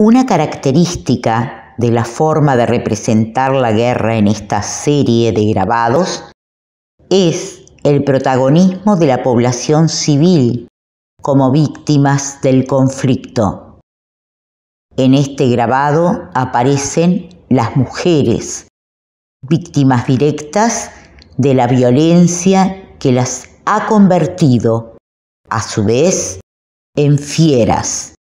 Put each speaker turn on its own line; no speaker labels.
Una característica de la forma de representar la guerra en esta serie de grabados es el protagonismo de la población civil como víctimas del conflicto. En este grabado aparecen las mujeres, víctimas directas de la violencia que las ha convertido, a su vez, en fieras,